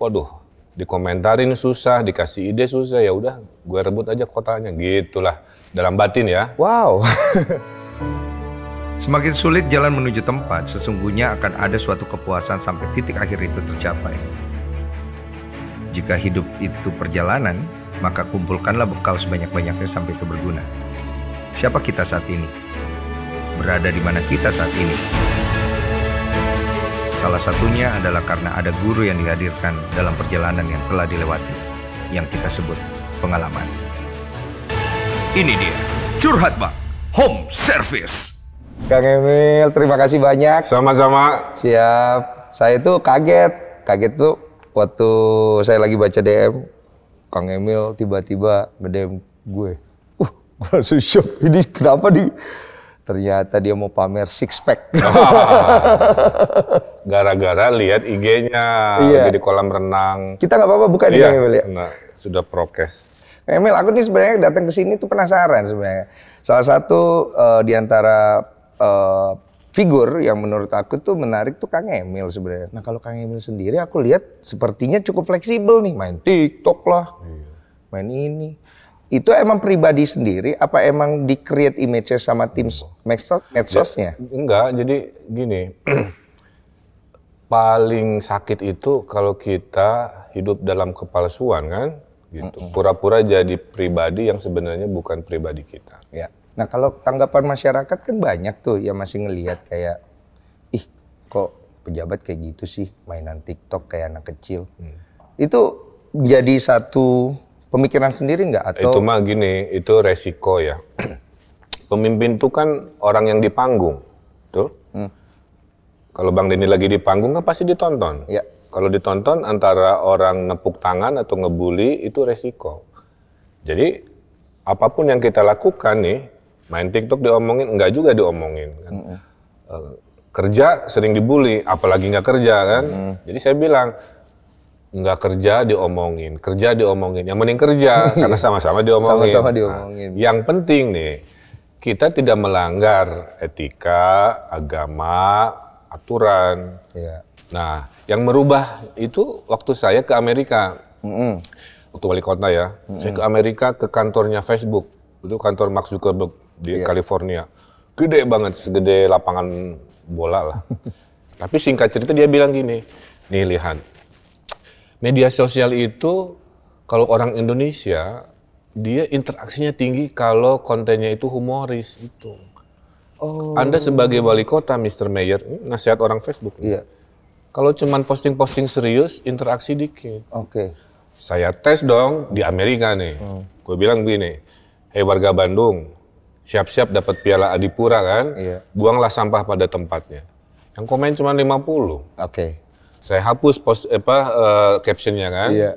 waduh dikomentarin susah, dikasih ide susah, ya udah gue rebut aja kotanya gitulah dalam batin ya. Wow. Semakin sulit jalan menuju tempat, sesungguhnya akan ada suatu kepuasan sampai titik akhir itu tercapai. Jika hidup itu perjalanan, maka kumpulkanlah bekal sebanyak-banyaknya sampai itu berguna. Siapa kita saat ini? Berada di mana kita saat ini? Salah satunya adalah karena ada guru yang dihadirkan dalam perjalanan yang telah dilewati, yang kita sebut pengalaman. Ini dia, Curhat Bang, Home Service. Kang Emil, terima kasih banyak. Sama-sama. Siap. Saya itu kaget. Kaget tuh waktu saya lagi baca DM, Kang Emil tiba-tiba nge-DM gue. Wah, uh, gue langsung shock. Ini kenapa di ternyata dia mau pamer six pack. gara-gara lihat IG-nya iya. di kolam renang. Kita nggak apa-apa buka iya, di Emil ya. Nah, sudah prokes. Eh, Emil, aku nih sebenarnya datang ke sini tuh penasaran sebenarnya. Salah satu uh, di antara uh, figur yang menurut aku tuh menarik tuh Kang Emil sebenarnya. Nah, kalau Kang Emil sendiri aku lihat sepertinya cukup fleksibel nih, main TikTok lah. Iya. Main ini. Itu emang pribadi sendiri apa emang di create image sama tim medsos medsosnya? Enggak, jadi gini. paling sakit itu kalau kita hidup dalam kepalsuan kan gitu pura-pura jadi pribadi yang sebenarnya bukan pribadi kita ya nah kalau tanggapan masyarakat kan banyak tuh yang masih ngelihat kayak ih kok pejabat kayak gitu sih mainan TikTok kayak anak kecil hmm. itu jadi satu pemikiran sendiri nggak atau itu mah gini itu resiko ya pemimpin tuh kan orang yang di panggung tuh kalau Bang Denny lagi di panggung kan pasti ditonton. Ya. Kalau ditonton antara orang nepuk tangan atau ngebully itu resiko. Jadi apapun yang kita lakukan nih, main TikTok diomongin, enggak juga diomongin. Kan? Mm -hmm. kerja sering dibully, apalagi nggak kerja kan. Mm -hmm. Jadi saya bilang nggak kerja diomongin, kerja diomongin. Yang penting kerja karena sama-sama diomongin. Sama-sama nah, diomongin. Nah, yang penting nih kita tidak melanggar etika, agama, aturan. Ya. Nah, yang merubah itu waktu saya ke Amerika. Mm-hmm. Waktu wali kota ya. Mm-hmm. Saya ke Amerika ke kantornya Facebook. Itu kantor Mark Zuckerberg di yeah. California. Gede banget, segede lapangan bola lah. Tapi singkat cerita dia bilang gini, nih lihat, media sosial itu kalau orang Indonesia dia interaksinya tinggi kalau kontennya itu humoris itu. Oh. Anda sebagai wali kota, Mr. Mayor, nasihat orang Facebook. Iya. Kalau cuma posting-posting serius, interaksi dikit. Oke. Okay. Saya tes dong di Amerika nih. Hmm. Gue bilang gini, hei warga Bandung, siap-siap dapat piala Adipura kan? Iya. Buanglah sampah pada tempatnya. Yang komen cuma 50. Oke. Okay. Saya hapus post apa uh, captionnya kan? Iya.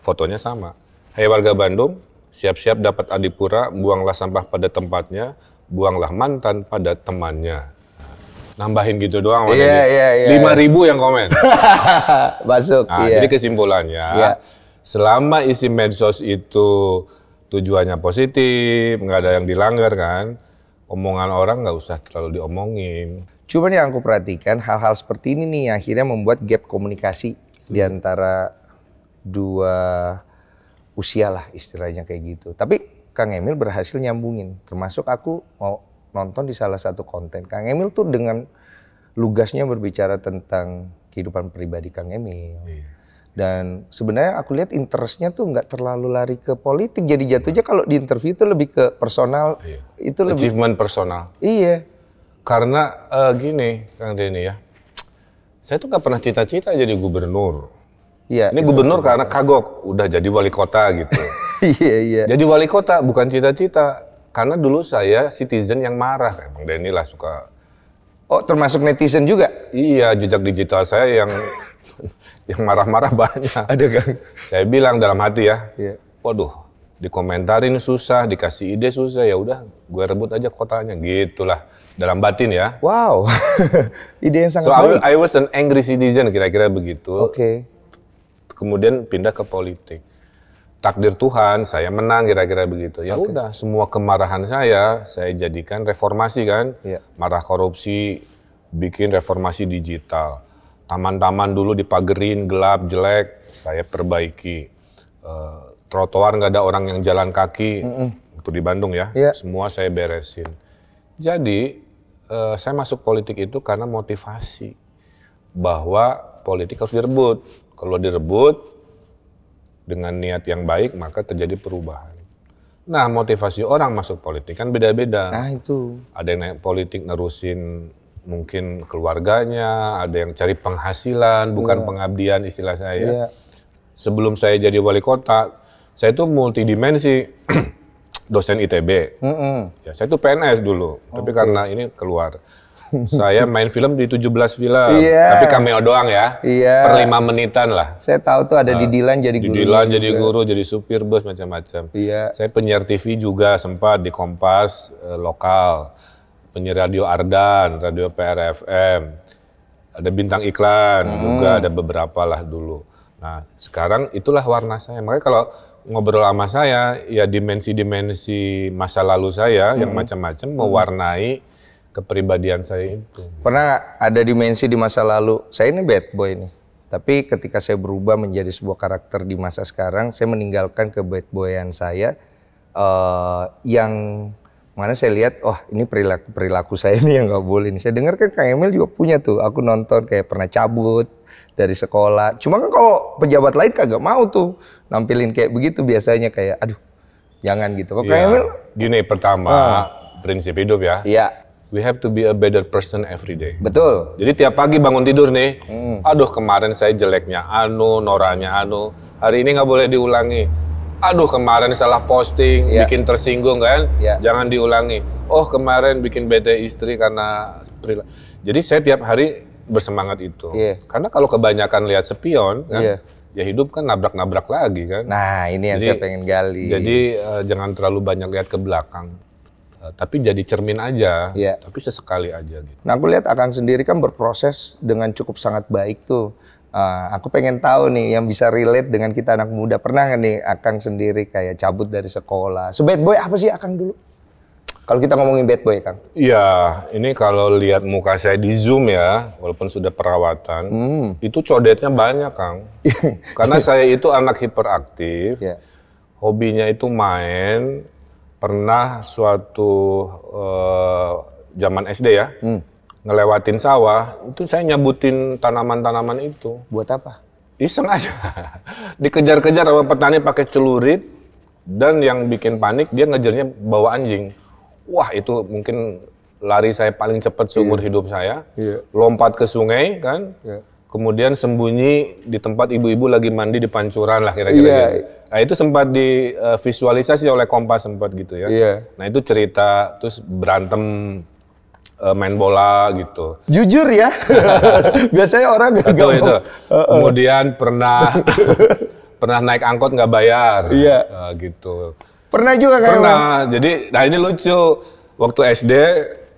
Fotonya sama. Hei warga Bandung, siap-siap dapat Adipura, buanglah sampah pada tempatnya buanglah mantan pada temannya. Nambahin gitu doang. Iya, iya, iya. Lima ribu yang komen. Masuk, nah, iya. Jadi kesimpulannya, yeah. selama isi medsos itu tujuannya positif, nggak ada yang dilanggar kan, omongan orang nggak usah terlalu diomongin. Cuman yang aku perhatikan hal-hal seperti ini nih yang akhirnya membuat gap komunikasi hmm. di antara dua usia lah istilahnya kayak gitu. Tapi Kang Emil berhasil nyambungin. Termasuk aku mau nonton di salah satu konten. Kang Emil tuh dengan lugasnya berbicara tentang kehidupan pribadi Kang Emil. Iya. Dan sebenarnya aku lihat interestnya tuh nggak terlalu lari ke politik. Jadi jatuhnya kalau di interview itu lebih ke personal. Iya. Itu lebih achievement personal. Iya. Karena uh, gini, Kang Denny ya. Saya tuh nggak pernah cita-cita jadi gubernur. Iya. Ini gubernur karena kagok udah jadi wali kota gitu. Iya iya. Jadi wali kota bukan cita-cita karena dulu saya citizen yang marah emang Denny lah suka. Oh termasuk netizen juga? Iya jejak digital saya yang yang marah-marah banyak. Ada kan? Saya bilang dalam hati ya. Iya. Waduh dikomentarin susah, dikasih ide susah ya udah gue rebut aja kotanya gitulah dalam batin ya. Wow, ide yang sangat so, baik. I was an angry citizen kira-kira begitu. Oke. Okay. Kemudian pindah ke politik takdir Tuhan, saya menang kira-kira begitu. Ya okay. udah, semua kemarahan saya saya jadikan reformasi kan. Yeah. Marah korupsi, bikin reformasi digital. Taman-taman dulu dipagerin gelap jelek, saya perbaiki. Uh, trotoar nggak ada orang yang jalan kaki, mm -mm. itu di Bandung ya. Yeah. Semua saya beresin. Jadi uh, saya masuk politik itu karena motivasi bahwa politik harus direbut. Kalau direbut dengan niat yang baik maka terjadi perubahan. Nah, motivasi orang masuk politik kan beda-beda. Nah, itu. Ada yang naik politik nerusin mungkin keluarganya, ada yang cari penghasilan, bukan yeah. pengabdian istilah saya. Yeah. Sebelum saya jadi wali kota, saya itu multidimensi dosen ITB. Mm -hmm. Ya, saya itu PNS dulu, okay. tapi karena ini keluar. Saya main film di 17 film. Yeah. Tapi cameo doang ya. Iya. Yeah. Per 5 menitan lah. Saya tahu tuh ada nah, di Dilan jadi guru. Di Dilan jadi guru, jadi supir bus macam-macam. Iya. Saya penyiar TV juga sempat di Kompas eh, lokal. Penyiar radio Ardan, radio PRFM. Ada bintang iklan hmm. juga ada beberapa lah dulu. Nah, sekarang itulah warna saya. Makanya kalau ngobrol sama saya, ya dimensi-dimensi masa lalu saya -hmm. yang macam-macam hmm. mewarnai kepribadian saya itu. Pernah ada dimensi di masa lalu, saya ini bad boy nih. Tapi ketika saya berubah menjadi sebuah karakter di masa sekarang, saya meninggalkan ke bad boyan saya uh, yang mana saya lihat, oh ini perilaku perilaku saya ini yang nggak boleh nih. Saya dengar kan Kang Emil juga punya tuh, aku nonton kayak pernah cabut dari sekolah. Cuma kan kalau pejabat lain kagak mau tuh nampilin kayak begitu biasanya kayak, aduh jangan gitu. Kok ya, Kang iya. Emil? Gini pertama Uh, prinsip hidup ya. Iya we have to be a better person every day. Betul. Jadi tiap pagi bangun tidur nih, hmm. aduh kemarin saya jeleknya anu, noranya anu, hari ini nggak boleh diulangi. Aduh kemarin salah posting, yeah. bikin tersinggung kan, yeah. jangan diulangi. Oh kemarin bikin bete istri karena Jadi saya tiap hari bersemangat itu. Yeah. Karena kalau kebanyakan lihat sepion kan, yeah ya hidup kan nabrak-nabrak lagi kan. Nah ini yang jadi, saya pengen gali. Jadi uh, jangan terlalu banyak lihat ke belakang. Eh, tapi jadi cermin aja, yeah. tapi sesekali aja gitu. Nah, aku lihat Akang sendiri kan berproses dengan cukup sangat baik tuh. Uh, aku pengen tahu nih yang bisa relate dengan kita anak muda. Pernah nggak nih Akang sendiri kayak cabut dari sekolah? So bad boy apa sih Akang dulu? Kalau kita ngomongin bad boy kan? Iya, ini kalau lihat muka saya di Zoom ya, walaupun sudah perawatan, hmm. itu codetnya banyak Kang. Karena saya itu anak hiperaktif. Yeah. Hobinya itu main, pernah suatu uh, zaman SD ya, hmm. ngelewatin sawah, itu saya nyebutin tanaman-tanaman itu. Buat apa? Iseng aja. Dikejar-kejar sama petani pakai celurit, dan yang bikin panik dia ngejarnya bawa anjing. Wah itu mungkin lari saya paling cepat seumur yeah. hidup saya. Yeah. Lompat ke sungai kan, yeah kemudian sembunyi di tempat ibu-ibu lagi mandi di pancuran lah kira-kira. Yeah. Gitu. Nah itu sempat divisualisasi eh, uh, oleh Kompas sempat gitu ya. Yeah. Nah itu cerita terus berantem uh, main bola gitu. Jujur ya, biasanya orang gak itu, itu. Kemudian pernah pernah naik angkot nggak bayar, iya. uh, gitu. Pernah juga kan? Pernah. Emang? Jadi, nah ini lucu. Waktu SD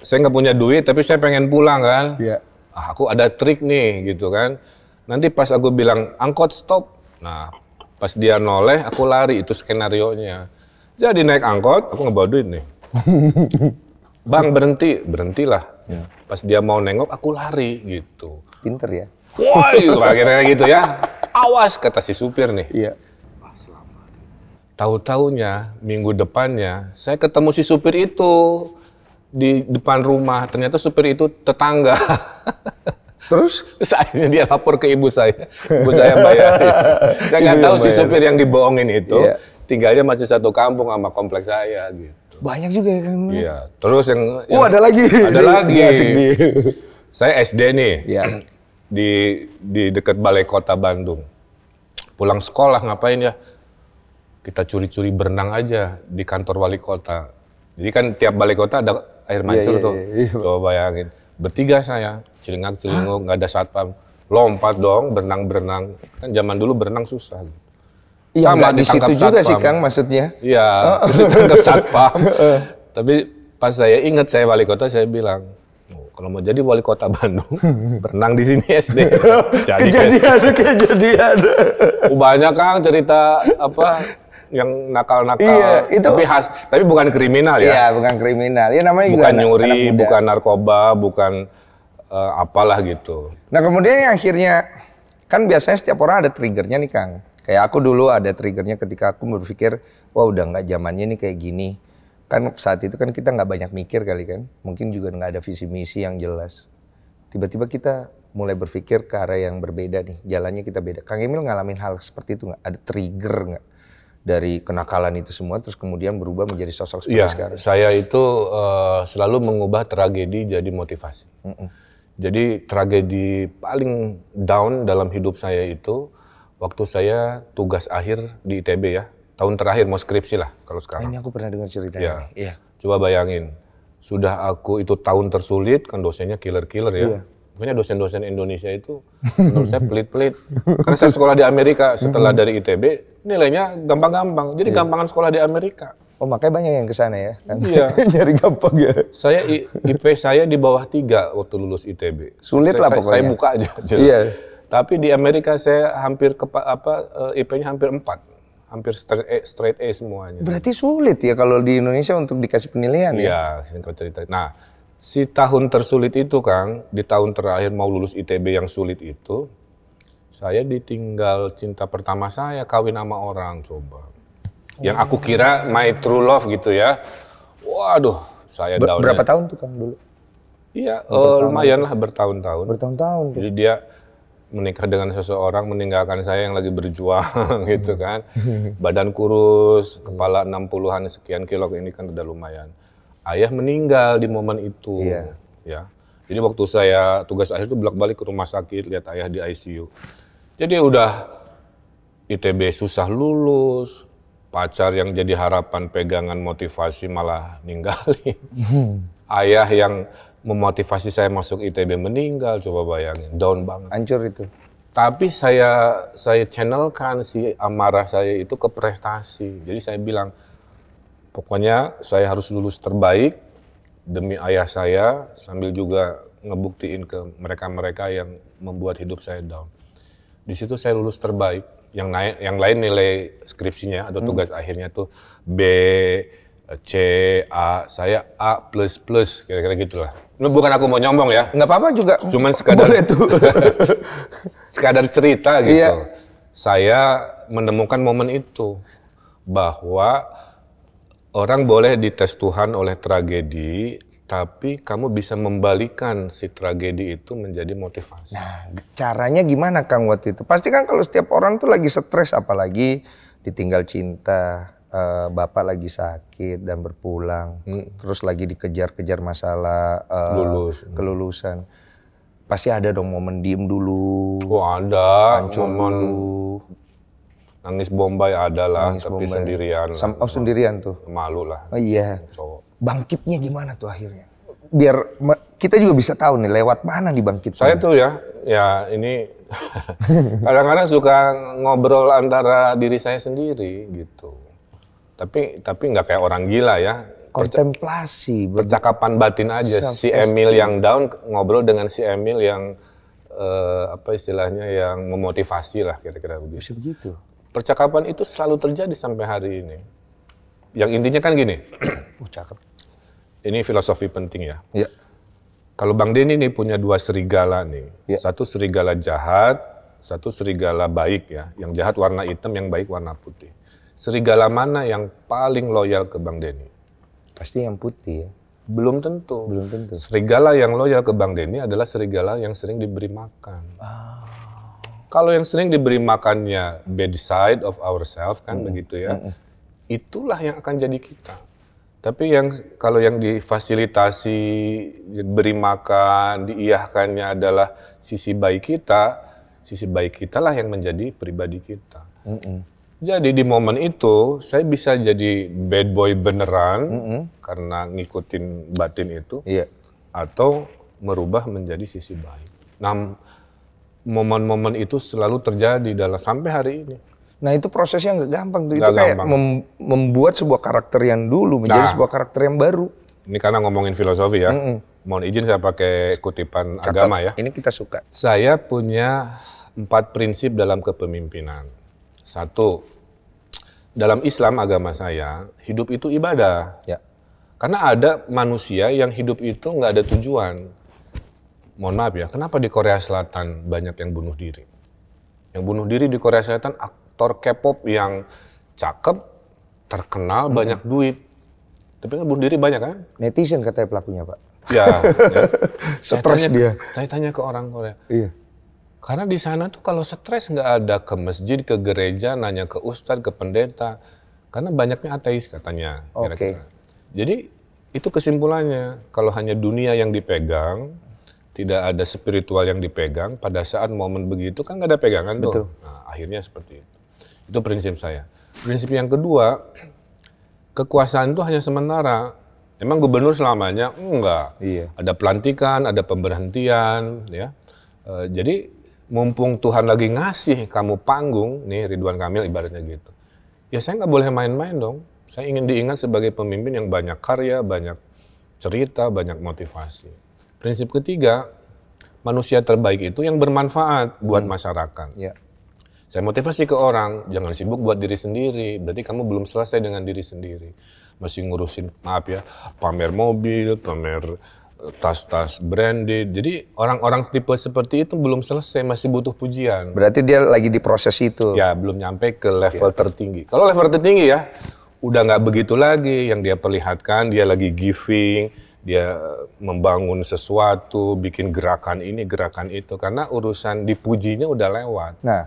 saya nggak punya duit, tapi saya pengen pulang kan. Iya ah, aku ada trik nih gitu kan. Nanti pas aku bilang angkot stop, nah pas dia noleh aku lari itu skenario nya. Jadi naik angkot aku ngebawa duit nih. Bang berhenti, berhentilah. Ya. Pas dia mau nengok aku lari gitu. Pinter ya. Woi, akhirnya gitu ya. Awas kata si supir nih. Iya. tahu tahunya minggu depannya saya ketemu si supir itu di depan rumah. Ternyata supir itu tetangga. Terus? Akhirnya dia lapor ke ibu saya. Ibu saya bayar. saya nggak tahu si supir yang dibohongin itu yeah. tinggalnya masih satu kampung sama kompleks saya gitu. Banyak juga ya kan? Terus yang, oh, yang ada lagi. Ada di, lagi. Di saya SD nih. Yeah. Di di dekat Balai Kota Bandung. Pulang sekolah ngapain ya? Kita curi-curi berenang aja di kantor wali kota. Jadi kan tiap balai kota ada air mancur yeah, iya, tuh. Yeah, yeah. Coba bayangin. Bertiga saya, celingak celinguk, nggak ada satpam. Lompat dong, berenang-berenang. Kan zaman dulu berenang susah. Gitu. Iya, Sama di situ juga sih Kang maksudnya. Iya, oh. ditangkap satpam. Eh. Tapi pas saya ingat saya wali kota, saya bilang, oh, kalau mau jadi wali kota Bandung, berenang di sini SD. jadi kejadian, kejadian. Banyak Kang cerita apa yang nakal-nakal. Iya, itu. Tapi khas, tapi bukan kriminal ya. Iya, bukan kriminal. Ya namanya bukan juga nyuri, anak muda. bukan narkoba, bukan uh, apalah gitu. Nah, kemudian yang akhirnya kan biasanya setiap orang ada triggernya nih, Kang. Kayak aku dulu ada triggernya ketika aku berpikir, wah udah nggak zamannya nih kayak gini. Kan saat itu kan kita nggak banyak mikir kali kan. Mungkin juga nggak ada visi misi yang jelas. Tiba-tiba kita mulai berpikir ke arah yang berbeda nih, jalannya kita beda. Kang Emil ngalamin hal seperti itu nggak? Ada trigger nggak? dari kenakalan itu semua terus kemudian berubah menjadi sosok seperti ya, sekarang? Saya itu uh, selalu mengubah tragedi jadi motivasi. Mm -mm. Jadi tragedi paling down dalam hidup saya itu waktu saya tugas akhir di ITB ya tahun terakhir mau skripsi lah kalau ah, sekarang. Ini aku pernah dengar cerita Ya. Iya. Coba bayangin sudah aku itu tahun tersulit kan dosennya killer killer ya. Iya pokoknya dosen-dosen Indonesia itu menurut saya pelit-pelit. Karena saya sekolah di Amerika setelah mm-hmm. dari ITB, nilainya gampang-gampang. Jadi iya. gampangan sekolah di Amerika. Oh makanya banyak yang ke sana ya? Kan? Iya. Nyari gampang ya? Saya IP saya di bawah tiga waktu lulus ITB. Sulit lah pokoknya. Saya buka aja. aja. Iya. Tapi di Amerika saya hampir ke apa eh, IP-nya hampir empat hampir straight A, straight A semuanya. Berarti sulit ya kalau di Indonesia untuk dikasih penilaian ya? Iya, singkat cerita. Nah, si tahun tersulit itu Kang, di tahun terakhir mau lulus ITB yang sulit itu, saya ditinggal cinta pertama saya kawin sama orang coba. Yang aku oh. kira my true love gitu ya. Waduh, saya Ber daunnya. Berapa tahun tuh Kang dulu? Iya, oh, lumayan lah bertahun-tahun. Bertahun-tahun. Jadi dia menikah dengan seseorang meninggalkan saya yang lagi berjuang gitu kan. Badan kurus, kepala 60-an sekian kilo ini kan udah lumayan ayah meninggal di momen itu. Iya. Ya. Jadi waktu saya tugas akhir itu bolak-balik ke rumah sakit lihat ayah di ICU. Jadi udah ITB susah lulus, pacar yang jadi harapan pegangan motivasi malah ninggalin. Ayah yang memotivasi saya masuk ITB meninggal, coba bayangin, down banget. Hancur itu. Tapi saya saya channelkan si amarah saya itu ke prestasi. Jadi saya bilang, Pokoknya saya harus lulus terbaik demi ayah saya sambil juga ngebuktiin ke mereka-mereka yang membuat hidup saya down. Di situ saya lulus terbaik. Yang naik, yang lain nilai skripsinya atau hmm. tugas hmm. akhirnya tuh B, C, A, saya A plus plus kira-kira gitulah. Ini Bukan aku mau nyombong ya. Nggak apa-apa juga. Cuman sekadar boleh tuh. sekadar cerita gitu. Iya. Saya menemukan momen itu bahwa Orang boleh dites Tuhan oleh tragedi, tapi kamu bisa membalikan si tragedi itu menjadi motivasi. Nah, caranya gimana Kang waktu itu? Pasti kan kalau setiap orang tuh lagi stres apalagi ditinggal cinta, uh, bapak lagi sakit dan berpulang, hmm. terus lagi dikejar-kejar masalah uh, Lulus. kelulusan. Pasti ada dong momen diem dulu. Oh ada. Hancur momen Nangis Bombay adalah, Nangis tapi Bombay. sendirian. Sam oh, sendirian tuh. Malu lah. Oh iya. Cowok. Bangkitnya gimana tuh akhirnya? Biar kita juga bisa tahu nih lewat mana di bangkit. Saya tuh ya, ya ini kadang-kadang suka ngobrol antara diri saya sendiri gitu. Tapi tapi nggak kayak orang gila ya. Kontemplasi. Perca percakapan batin aja. Si Emil yang down ngobrol dengan si Emil yang eh, apa istilahnya yang memotivasi lah kira-kira begitu. Bisa begitu. Percakapan itu selalu terjadi sampai hari ini. Yang intinya kan gini. uh, cakep. Ini filosofi penting ya. Iya. Kalau Bang Denny nih punya dua serigala nih. Ya. Satu serigala jahat, satu serigala baik ya. Yang jahat warna hitam, yang baik warna putih. Serigala mana yang paling loyal ke Bang Denny? Pasti yang putih ya. Belum tentu. Belum tentu. Serigala yang loyal ke Bang Denny adalah serigala yang sering diberi makan. Ah. Kalau yang sering diberi makannya bad side of ourselves kan hmm. begitu ya, hmm. itulah yang akan jadi kita. Tapi yang kalau yang difasilitasi, diberi makan, diiyahkannya adalah sisi baik kita, sisi baik kita lah yang menjadi pribadi kita. Mm Jadi di momen itu saya bisa jadi bad boy beneran mm -hmm. karena ngikutin batin itu, yeah. atau merubah menjadi sisi baik. Nah, momen-momen itu selalu terjadi dalam sampai hari ini. Nah itu prosesnya nggak gampang tuh. Gak itu kayak mem membuat sebuah karakter yang dulu menjadi nah, sebuah karakter yang baru. Ini karena ngomongin filosofi ya. Mm -mm. Mohon izin saya pakai kutipan Catat, agama ya. Ini kita suka. Saya punya empat prinsip dalam kepemimpinan. Satu, dalam Islam agama saya hidup itu ibadah. Ya. Karena ada manusia yang hidup itu nggak ada tujuan mohon maaf ya, kenapa di Korea Selatan banyak yang bunuh diri? Yang bunuh diri di Korea Selatan aktor K-pop yang cakep, terkenal, hmm. banyak duit. Tapi kan bunuh diri banyak kan? Netizen katanya pelakunya pak. Ya. ya. stres dia. Saya tanya ke orang Korea. Iya. Karena di sana tuh kalau stres nggak ada ke masjid, ke gereja, nanya ke ustadz, ke pendeta. Karena banyaknya ateis katanya. Oke. Okay. Jadi itu kesimpulannya. Kalau hanya dunia yang dipegang, tidak ada spiritual yang dipegang pada saat momen begitu kan nggak ada pegangan Betul. tuh. Nah, akhirnya seperti itu. Itu prinsip saya. Prinsip yang kedua, kekuasaan itu hanya sementara. Emang gubernur selamanya enggak. Iya. Ada pelantikan, ada pemberhentian, ya. E, jadi mumpung Tuhan lagi ngasih kamu panggung, nih Ridwan Kamil ibaratnya gitu. Ya saya nggak boleh main-main dong. Saya ingin diingat sebagai pemimpin yang banyak karya, banyak cerita, banyak motivasi. Prinsip ketiga, manusia terbaik itu yang bermanfaat buat hmm. masyarakat. Ya. Saya motivasi ke orang, jangan sibuk buat diri sendiri. Berarti kamu belum selesai dengan diri sendiri. Masih ngurusin, maaf ya, pamer mobil, pamer eh, tas-tas branded. Jadi orang-orang tipe seperti itu belum selesai, masih butuh pujian. Berarti dia lagi di proses itu. Ya, belum nyampe ke level ya. tertinggi. Kalau level tertinggi ya, udah nggak begitu lagi yang dia perlihatkan, dia lagi giving, dia membangun sesuatu, bikin gerakan ini, gerakan itu, karena urusan dipujinya udah lewat. Nah,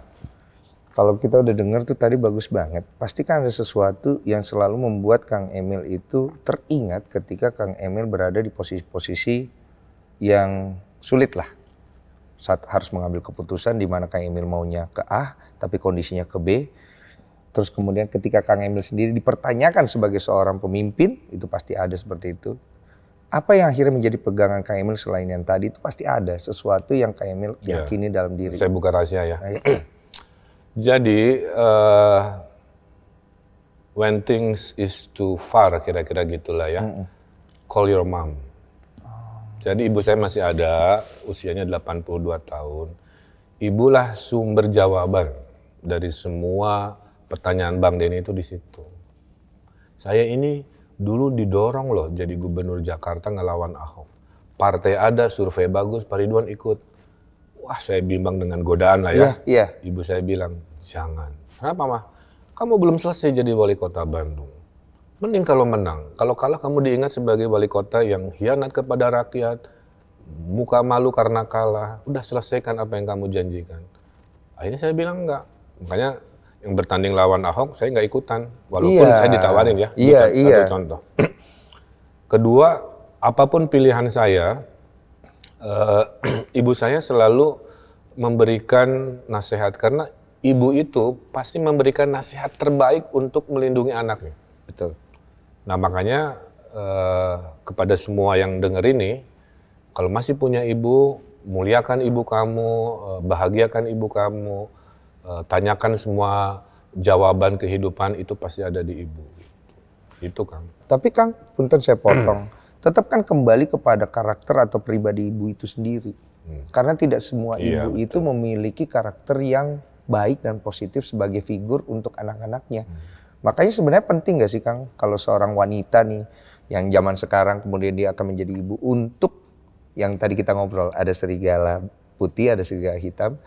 kalau kita udah dengar tuh tadi bagus banget. Pasti kan ada sesuatu yang selalu membuat Kang Emil itu teringat ketika Kang Emil berada di posisi-posisi yang sulit lah. Saat harus mengambil keputusan di mana Kang Emil maunya ke A, tapi kondisinya ke B. Terus kemudian ketika Kang Emil sendiri dipertanyakan sebagai seorang pemimpin, itu pasti ada seperti itu apa yang akhirnya menjadi pegangan Kang Emil selain yang tadi itu pasti ada sesuatu yang Kang Emil iya. yakini ya. dalam diri. Saya buka rahasia ya. Nah, iya. Jadi uh, when things is too far kira-kira gitulah ya. Mm -mm. Call your mom. Jadi ibu saya masih ada, usianya 82 tahun. Ibulah sumber jawaban dari semua pertanyaan Bang Deni itu di situ. Saya ini Dulu didorong loh jadi gubernur Jakarta ngelawan Ahok. Partai ada, survei bagus, Pak Ridwan ikut. Wah saya bimbang dengan godaan lah ya. Yeah, yeah. Ibu saya bilang, jangan. Kenapa mah? Kamu belum selesai jadi wali kota Bandung. Mending kalau menang. Kalau kalah kamu diingat sebagai wali kota yang hianat kepada rakyat, muka malu karena kalah. Udah selesaikan apa yang kamu janjikan. Akhirnya saya bilang enggak. Makanya yang bertanding lawan Ahok, saya nggak ikutan. Walaupun iya. saya ditawarin ya. Iya, iya. satu iya. contoh. Kedua, apapun pilihan saya, uh, ibu saya selalu memberikan nasihat karena ibu itu pasti memberikan nasihat terbaik untuk melindungi anaknya. Betul. Nah makanya uh, kepada semua yang dengar ini, kalau masih punya ibu, muliakan ibu kamu, eh, bahagiakan ibu kamu, Eh, tanyakan semua jawaban kehidupan itu pasti ada di ibu. Itu Kang. Tapi Kang, punten saya potong. Tetap kan kembali kepada karakter atau pribadi ibu itu sendiri. Hmm. Karena tidak semua iya, ibu betul. itu memiliki karakter yang baik dan positif sebagai figur untuk anak-anaknya. Hmm. Makanya sebenarnya penting gak sih Kang kalau seorang wanita nih yang zaman sekarang kemudian dia akan menjadi ibu untuk yang tadi kita ngobrol ada serigala putih ada serigala hitam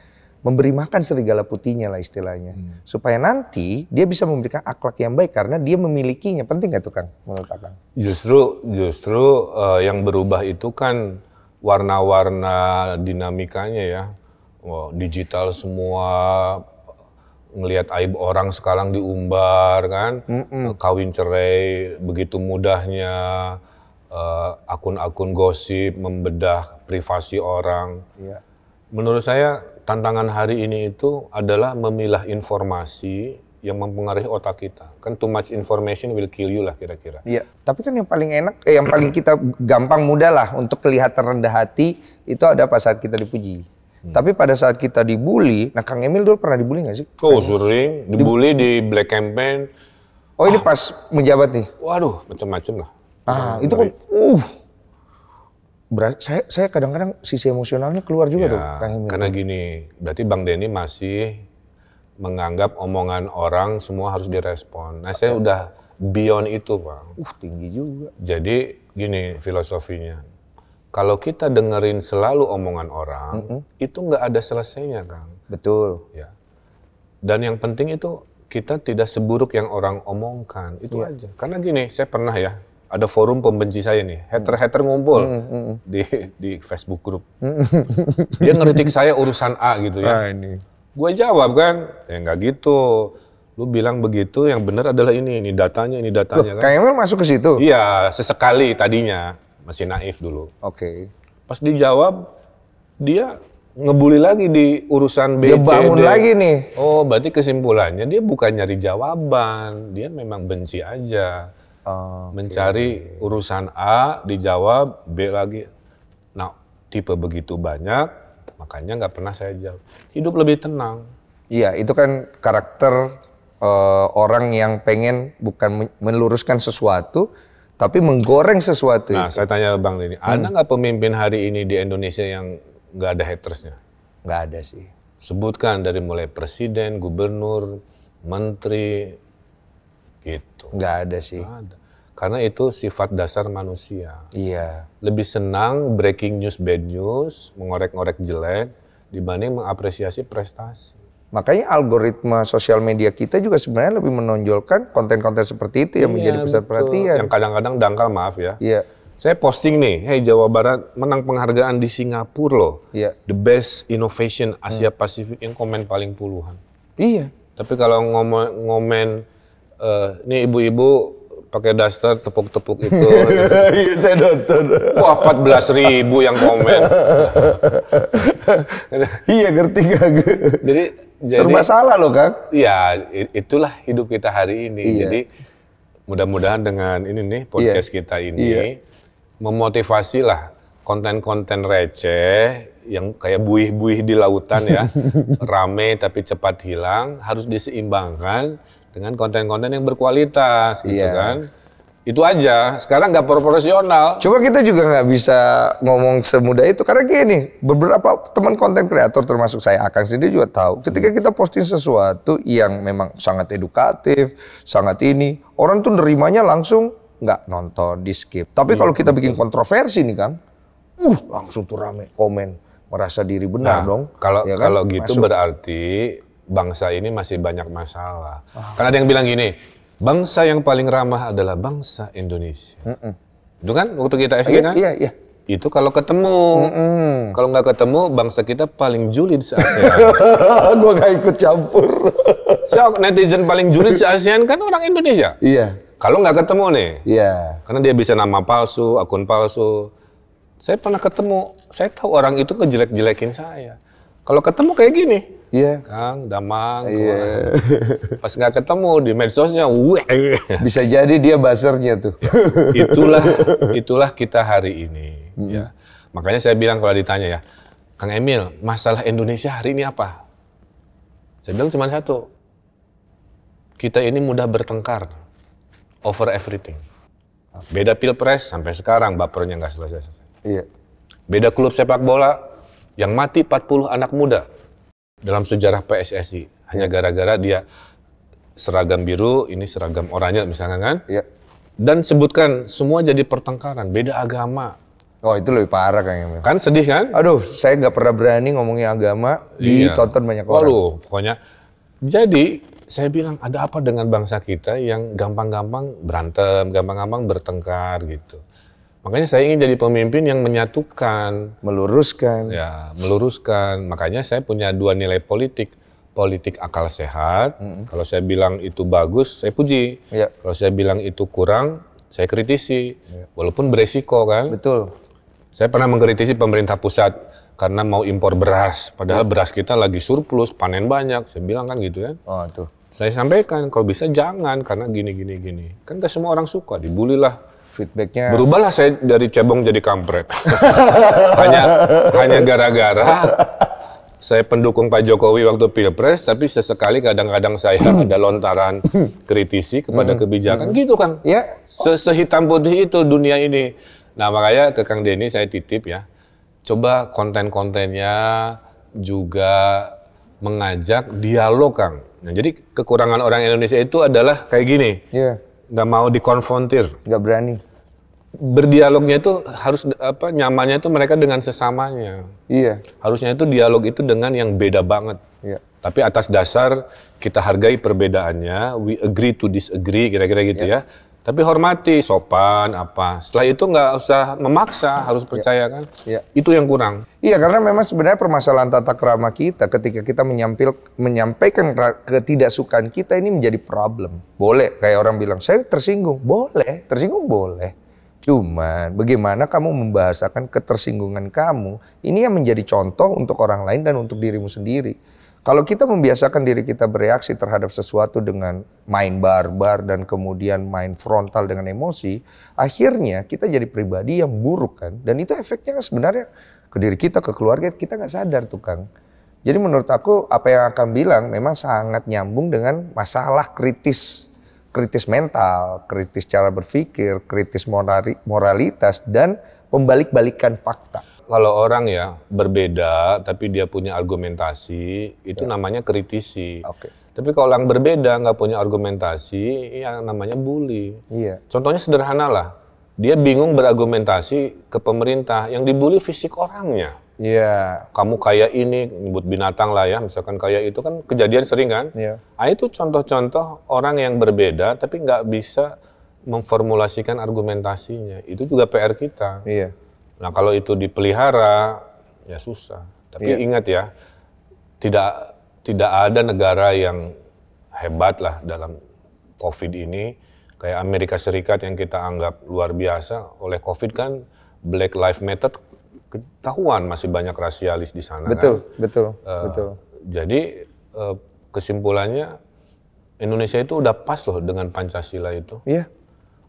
memberi makan serigala putihnya lah istilahnya hmm. supaya nanti dia bisa memberikan akhlak yang baik karena dia memilikinya penting gak tuh kang menurut akang justru justru uh, yang berubah itu kan warna-warna dinamikanya ya wow, digital semua ngelihat aib orang sekarang diumbar kan mm -mm. kawin cerai begitu mudahnya eh, akun-akun uh, akun gosip membedah privasi orang yeah. menurut saya tantangan hari ini itu adalah memilah informasi yang mempengaruhi otak kita. Kan too much information will kill you lah kira-kira. Iya. Tapi kan yang paling enak, eh, yang paling kita gampang mudah lah untuk kelihatan rendah hati itu ada pas saat kita dipuji. Hmm. Tapi pada saat kita dibully, nah Kang Emil dulu pernah dibully nggak sih? Oh sering, dibully di black campaign. Oh ini ah. pas menjabat nih? Waduh, macam-macam lah. Ah, itu kan, uh, saya kadang-kadang sisi emosionalnya keluar juga ya, tuh Kang Emil. Karena gini, berarti Bang Denny masih menganggap omongan orang semua harus direspon. Nah, saya udah beyond itu, Bang. Uh, tinggi juga. Jadi gini filosofinya. Kalau kita dengerin selalu omongan orang, mm -hmm. itu nggak ada selesainya, Kang. Betul. Ya. Dan yang penting itu kita tidak seburuk yang orang omongkan. Itu ya. aja. Karena gini, saya pernah ya ada forum pembenci saya nih, hater-hater hmm. ngumpul mm -hmm. di di Facebook group. Hmm. Dia ngeritik saya urusan A gitu ya. Nah, ini. Gua jawab kan, ya nggak gitu. Lu bilang begitu, yang benar adalah ini, ini datanya, ini datanya. Loh, kan? Kang Emil masuk ke situ? Iya, sesekali tadinya masih naif dulu. Oke. Okay. Pas dijawab, dia ngebully lagi di urusan B, dia bangun lagi nih. Oh, berarti kesimpulannya dia bukan nyari jawaban, dia memang benci aja okay. mencari urusan A dijawab B lagi nah tipe begitu banyak makanya nggak pernah saya jawab hidup lebih tenang iya itu kan karakter uh, orang yang pengen bukan meluruskan sesuatu tapi menggoreng sesuatu nah itu. saya tanya bang ini, hmm. ada nggak pemimpin hari ini di Indonesia yang nggak ada hatersnya nggak ada sih sebutkan dari mulai presiden gubernur menteri Gitu. Nggak ada sih. Nggak ada. Karena itu sifat dasar manusia. Iya. Lebih senang breaking news bad news, mengorek-ngorek jelek, dibanding mengapresiasi prestasi. Makanya algoritma sosial media kita juga sebenarnya lebih menonjolkan konten-konten seperti itu yang iya, menjadi pusat perhatian. Yang kadang-kadang dangkal maaf ya. Iya. Saya posting nih, hey Jawa Barat menang penghargaan di Singapura loh. Iya. The best innovation Asia hmm. Pasifik yang komen paling puluhan. Iya. Tapi kalau ngomong ngomen uh, ini ibu-ibu pakai daster tepuk-tepuk itu. Iya, saya nonton. Wah, 14 ribu yang komen. iya, ngerti gak? Jadi, Serba jadi, salah loh, Kang. Iya, itulah hidup kita hari ini. Iya. Jadi, mudah-mudahan dengan ini nih, podcast iya. kita iya. ini, iya. memotivasi lah konten-konten receh yang kayak buih-buih di lautan ya, rame tapi cepat hilang, harus diseimbangkan dengan konten-konten yang berkualitas gitu yeah. kan itu aja sekarang nggak proporsional coba kita juga nggak bisa ngomong semudah itu karena gini beberapa teman konten kreator termasuk saya akan sendiri juga tahu ketika kita posting sesuatu yang memang sangat edukatif sangat ini orang tuh nerimanya langsung nggak nonton di skip tapi iya, kalau kita bikin kontroversi nih kan, uh langsung tuh rame komen merasa diri benar nah, dong kalau ya kan? kalau gitu Masuk. berarti bangsa ini masih banyak masalah. Wow. Karena ada yang bilang gini, bangsa yang paling ramah adalah bangsa Indonesia. Mm -mm. Itu kan waktu kita SD iya, kan? Iya, iya. Itu kalau ketemu, mm -mm. kalau nggak ketemu bangsa kita paling julid se ASEAN. Gue nggak ikut campur. so, netizen paling julid se ASEAN kan orang Indonesia. Iya. Kalau nggak ketemu nih, iya. Karena dia bisa nama palsu, akun palsu. Saya pernah ketemu, saya tahu orang itu ngejelek-jelekin saya. Kalau ketemu kayak gini, Iya. Yeah. Kang, Damang. Iya. Yeah. Pas nggak ketemu di medsosnya, weh. Bisa jadi dia basernya tuh. Ya, itulah, itulah kita hari ini. Mm. Ya. Makanya saya bilang kalau ditanya ya, Kang Emil, masalah Indonesia hari ini apa? Saya bilang cuma satu. Kita ini mudah bertengkar over everything. Beda pilpres sampai sekarang bapernya nggak selesai. Iya. Beda klub sepak bola yang mati 40 anak muda dalam sejarah PSSI hanya gara-gara dia seragam biru ini seragam oranye misalnya kan ya. dan sebutkan semua jadi pertengkaran beda agama Oh itu lebih parah kayaknya. Kan sedih kan? Aduh, saya nggak pernah berani ngomongin agama iya. ditonton banyak orang. Waduh, pokoknya. Jadi saya bilang ada apa dengan bangsa kita yang gampang-gampang berantem, gampang-gampang bertengkar gitu. Makanya saya ingin jadi pemimpin yang menyatukan, meluruskan. Ya, meluruskan. Makanya saya punya dua nilai politik. Politik akal sehat. Mm -hmm. Kalau saya bilang itu bagus, saya puji. Yeah. Kalau saya bilang itu kurang, saya kritisi. Yeah. Walaupun beresiko kan. Betul. Saya pernah mengkritisi pemerintah pusat karena mau impor beras, padahal ya. beras kita lagi surplus, panen banyak. Saya bilang kan gitu kan. Oh, tuh. Saya sampaikan kalau bisa jangan karena gini gini gini. Kan gak semua orang suka, dibulilah feedbacknya berubahlah saya dari cebong jadi kampret hanya hanya gara-gara saya pendukung Pak Jokowi waktu pilpres, tapi sesekali kadang-kadang saya hmm. ada lontaran hmm. kritisi kepada hmm. kebijakan, gitu kan? Ya. Se Sehitam putih itu dunia ini. Nah makanya ke Kang Denny saya titip ya, coba konten-kontennya juga mengajak dialog Kang. Nah, jadi kekurangan orang Indonesia itu adalah kayak gini, yeah. nggak mau dikonfrontir, nggak berani, berdialognya itu harus apa nyamannya itu mereka dengan sesamanya. Iya. Harusnya itu dialog itu dengan yang beda banget. Iya. Tapi atas dasar kita hargai perbedaannya, we agree to disagree kira-kira gitu iya. ya. Tapi hormati, sopan, apa. Setelah itu nggak usah memaksa, iya. harus percaya kan. Iya. Itu yang kurang. Iya, karena memang sebenarnya permasalahan tata kerama kita ketika kita menyampil, menyampaikan ketidaksukaan kita ini menjadi problem. Boleh, kayak orang bilang, saya tersinggung. Boleh, tersinggung boleh Cuman bagaimana kamu membahasakan ketersinggungan kamu, ini yang menjadi contoh untuk orang lain dan untuk dirimu sendiri. Kalau kita membiasakan diri kita bereaksi terhadap sesuatu dengan main barbar dan kemudian main frontal dengan emosi, akhirnya kita jadi pribadi yang buruk kan. Dan itu efeknya kan sebenarnya ke diri kita, ke keluarga, kita nggak sadar tuh Kang. Jadi menurut aku apa yang akan bilang memang sangat nyambung dengan masalah kritis kritis mental, kritis cara berpikir, kritis moralitas dan pembalik-balikan fakta. Kalau orang ya berbeda tapi dia punya argumentasi itu ya. namanya kritisi. Okay. Tapi kalau orang berbeda nggak punya argumentasi ya namanya bully. Iya. Contohnya sederhana lah, dia bingung berargumentasi ke pemerintah yang dibully fisik orangnya. Iya. Yeah. Kamu kayak ini, nyebut binatang lah ya, misalkan kayak itu kan kejadian sering kan? Iya. Yeah. Nah, itu contoh-contoh orang yang berbeda tapi nggak bisa memformulasikan argumentasinya. Itu juga PR kita. Iya. Yeah. Nah kalau itu dipelihara ya susah. Tapi yeah. ingat ya, tidak tidak ada negara yang hebat lah dalam COVID ini. Kayak Amerika Serikat yang kita anggap luar biasa oleh COVID kan Black Lives Matter ketahuan masih banyak rasialis di sana. Betul, kan? betul, uh, betul. Jadi uh, kesimpulannya Indonesia itu udah pas loh dengan Pancasila itu. Iya. Yeah.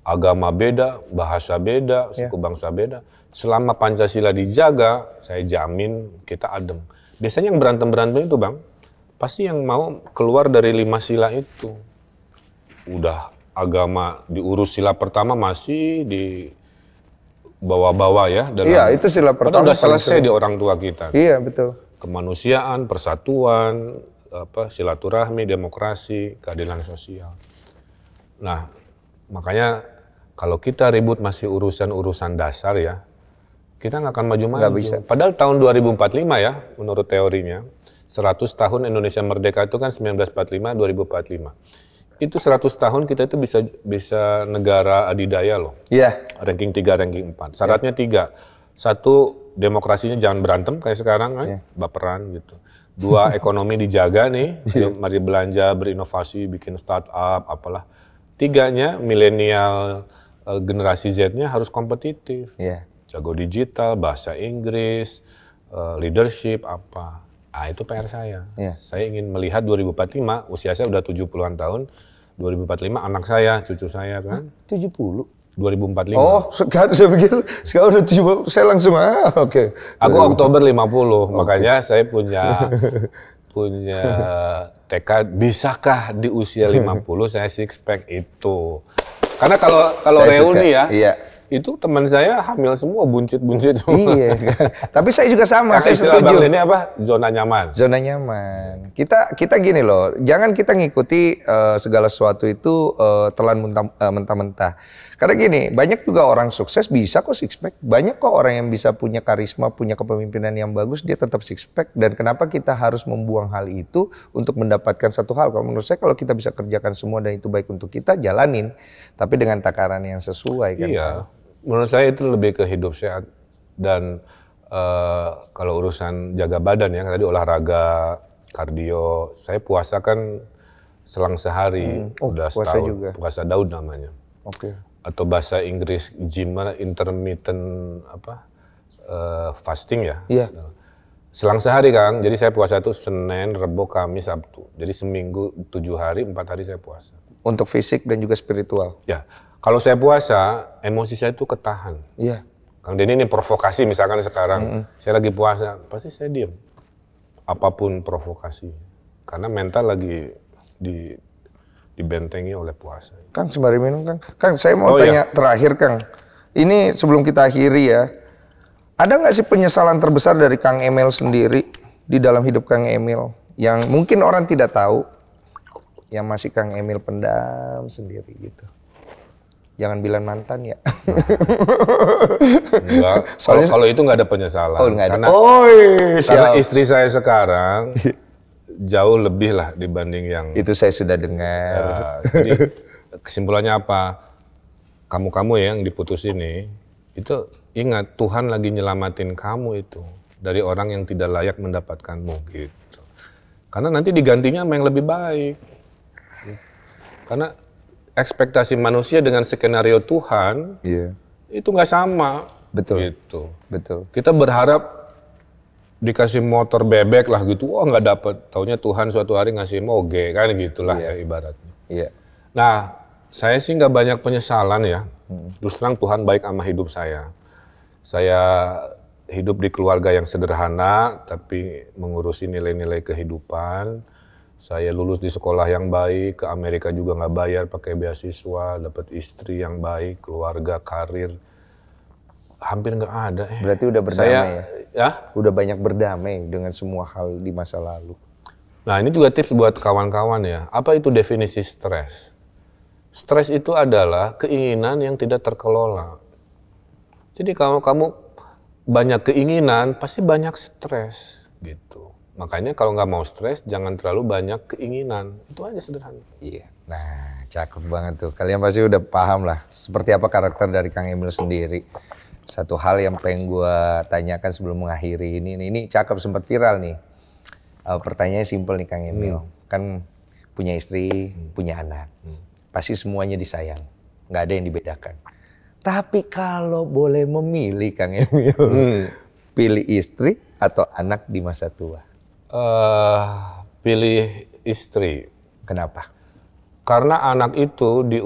Agama beda, bahasa beda, iya. suku bangsa beda. Selama Pancasila dijaga, saya jamin kita adem. Biasanya yang berantem-berantem itu bang, pasti yang mau keluar dari lima sila itu. Udah agama diurus sila pertama masih di bawa-bawa ya dalam Iya, itu sila pertama. sudah selesai itu. di orang tua kita. Iya, betul. Kemanusiaan, persatuan, apa silaturahmi, demokrasi, keadilan sosial. Nah, makanya kalau kita ribut masih urusan-urusan dasar ya, kita nggak akan maju-maju. bisa. Padahal tahun 2045 ya, menurut teorinya, 100 tahun Indonesia Merdeka itu kan 1945-2045 itu 100 tahun kita itu bisa bisa negara adidaya loh. Iya. Yeah. Ranking 3, ranking 4. Syaratnya yeah. 3. Satu, demokrasinya jangan berantem kayak sekarang kan, yeah. Iya. baperan gitu. Dua, ekonomi dijaga nih, yeah. mari belanja, berinovasi, bikin startup, apalah. Tiganya, milenial eh, generasi Z-nya harus kompetitif. Yeah. Jago digital, bahasa Inggris, eh, leadership, apa. Ah itu PR saya. Yeah. Saya ingin melihat 2045 usia saya udah 70-an tahun 2045 anak saya, cucu saya kan. Hah? 70? 2045. Oh, sekarang saya pikir sekarang udah 70, saya langsung ah, oke. Okay. Aku Oktober 50, okay. makanya saya punya punya tekad bisakah di usia 50 saya six pack itu. Karena kalau kalau saya reuni suka. ya, iya itu teman saya hamil semua buncit-buncit semua. Iya. Kan. Tapi saya juga sama, saya setuju. ini apa? Zona nyaman. Zona nyaman. Kita kita gini loh, jangan kita ngikuti uh, segala sesuatu itu uh, telan eh, mentah-mentah. Karena gini, banyak juga orang sukses bisa kok six pack. Banyak kok orang yang bisa punya karisma, punya kepemimpinan yang bagus, dia tetap six pack. Dan kenapa kita harus membuang hal itu untuk mendapatkan satu hal? Kalau menurut saya kalau kita bisa kerjakan semua dan itu baik untuk kita, jalanin. Tapi dengan takaran yang sesuai kan. Iya menurut saya itu lebih ke hidup sehat dan uh, kalau urusan jaga badan ya tadi olahraga, kardio, saya puasa kan selang sehari hmm. oh, udah puasa setahun juga. puasa Daud namanya. Oke. Okay. Atau bahasa Inggris gym intermittent apa uh, fasting ya. Iya. Yeah. Selang sehari Kang, jadi saya puasa itu Senin, Rebo, Kamis, Sabtu. Jadi seminggu tujuh hari, empat hari saya puasa. Untuk fisik dan juga spiritual. Ya kalau saya puasa, emosi saya itu ketahan. Iya. Kang Denny ini provokasi misalkan sekarang, mm -hmm. saya lagi puasa, pasti saya diam. Apapun provokasi, karena mental lagi di dibentengi oleh puasa. Kang sembari minum Kang. Kang saya mau oh, iya. tanya iya. terakhir Kang. Ini sebelum kita akhiri ya, ada nggak sih penyesalan terbesar dari Kang Emil sendiri di dalam hidup Kang Emil yang mungkin orang tidak tahu, yang masih Kang Emil pendam sendiri gitu jangan bilang mantan ya. Kalau itu nggak ada penyesalan. Oh, ada. Karena, oh, iya. karena istri saya sekarang jauh lebih lah dibanding yang itu saya sudah dengar. Ya, jadi kesimpulannya apa? Kamu-kamu ya yang diputus ini itu ingat Tuhan lagi nyelamatin kamu itu dari orang yang tidak layak mendapatkanmu gitu. Karena nanti digantinya sama yang lebih baik. Karena ekspektasi manusia dengan skenario Tuhan yeah. itu nggak sama. Betul. Gitu. Betul. Kita berharap dikasih motor bebek lah gitu, oh nggak dapet. Tahunya Tuhan suatu hari ngasih moge kan gitulah yeah. ya ibaratnya. Iya. Yeah. Nah, saya sih nggak banyak penyesalan ya. Hmm. Terus terang Tuhan baik sama hidup saya. Saya hidup di keluarga yang sederhana, tapi mengurusi nilai-nilai kehidupan saya lulus di sekolah yang baik, ke Amerika juga nggak bayar pakai beasiswa, dapat istri yang baik, keluarga, karir, hampir nggak ada. Eh. Berarti udah berdamai saya, ya? ya? Udah banyak berdamai dengan semua hal di masa lalu. Nah ini juga tips buat kawan-kawan ya. Apa itu definisi stres? Stres itu adalah keinginan yang tidak terkelola. Jadi kalau kamu banyak keinginan, pasti banyak stres gitu. Makanya kalau nggak mau stres, jangan terlalu banyak keinginan. Itu aja sederhana. Iya. Nah, cakep banget tuh. Kalian pasti udah paham lah seperti apa karakter dari Kang Emil sendiri. Satu hal yang pengen gue tanyakan sebelum mengakhiri ini, ini cakep sempat viral nih. Uh, pertanyaannya simpel nih Kang Emil. Hmm. Kan punya istri, hmm. punya anak. Hmm. Pasti semuanya disayang. Nggak ada yang dibedakan. Tapi kalau boleh memilih Kang Emil, hmm. pilih istri atau anak di masa tua? Uh, pilih istri. Kenapa? Karena anak itu di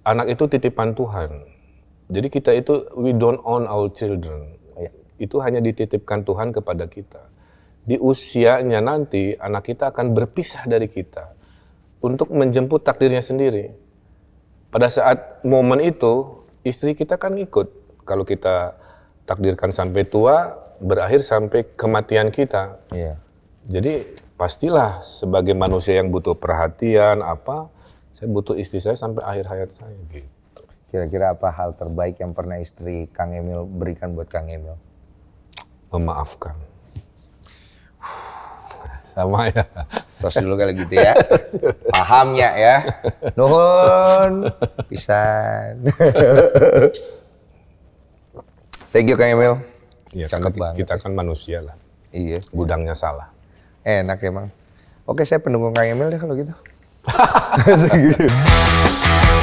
anak itu titipan Tuhan. Jadi kita itu we don't own our children. Ya. Itu hanya dititipkan Tuhan kepada kita. Di usianya nanti anak kita akan berpisah dari kita untuk menjemput takdirnya sendiri. Pada saat momen itu istri kita kan ikut. Kalau kita takdirkan sampai tua, berakhir sampai kematian kita. Yeah jadi pastilah sebagai manusia yang butuh perhatian apa, saya butuh istri saya sampai akhir hayat saya gitu. Kira-kira apa hal terbaik yang pernah istri Kang Emil berikan buat Kang Emil? Memaafkan. Sama ya. Tos dulu kali gitu ya. Pahamnya ya. Nuhun. Pisan. Thank you Kang Emil. Iya, Sangat Kita ya. kan manusia lah. Iya. Gudangnya salah. Enak emang. Oke, saya pendukung Kang Emil deh kalau gitu. gitu.